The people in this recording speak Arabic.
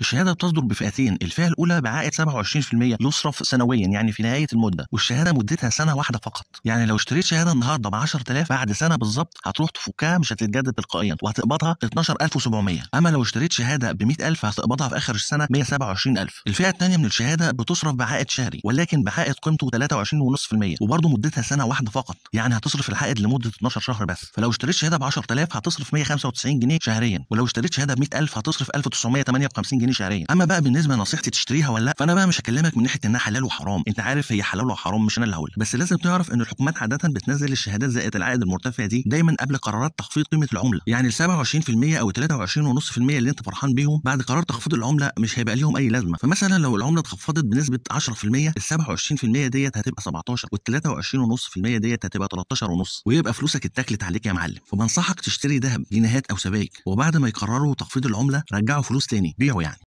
الشهاده بتصدر بفئتين الفئه الاولى بعائد 27% يصرف سنويا يعني في نهايه المده والشهاده مدتها سنه واحده فقط يعني لو اشتريت شهاده النهارده ب 10000 بعد سنه بالظبط هتروح تفكها مش هتتجدد تلقائيا وهتقبضها 12700 اما لو اشتريت شهاده ب 100000 هتقبضها في اخر السنه 127000 الفئه الثانيه من الشهاده بتصرف بعائد شهري ولكن بعائد قيمته 23.5% وبرضه مدتها سنه واحده فقط يعني هتصرف العائد لمده 12 شهر بس فلو اشتريت شهاده ب 10000 هتصرف 195 جنيه شهريا ولو اشتريت شهاده ب 100000 هتصرف 1958 جنيه جنيه شهريا اما بقى بالنسبه لنصيحتي تشتريها ولا لا فانا بقى مش هكلمك من ناحيه انها حلال وحرام انت عارف هي حلال وحرام مش انا اللي هقول بس لازم تعرف ان الحكومات عاده بتنزل الشهادات زائد العائد المرتفع دي دايما قبل قرارات تخفيض قيمه العمله يعني ال 27% او 23.5% اللي انت فرحان بيهم بعد قرار تخفيض العمله مش هيبقى ليهم اي لازمه فمثلا لو العمله اتخفضت بنسبه 10% ال 27% ديت هتبقى 17 وال 23.5% ديت هتبقى 13 ونص ويبقى فلوسك اتاكلت عليك يا معلم فبنصحك تشتري ذهب جنيهات او سبائك وبعد ما يقرروا تخفيض العمله رجعوا فلوس تاني بيعوا يعني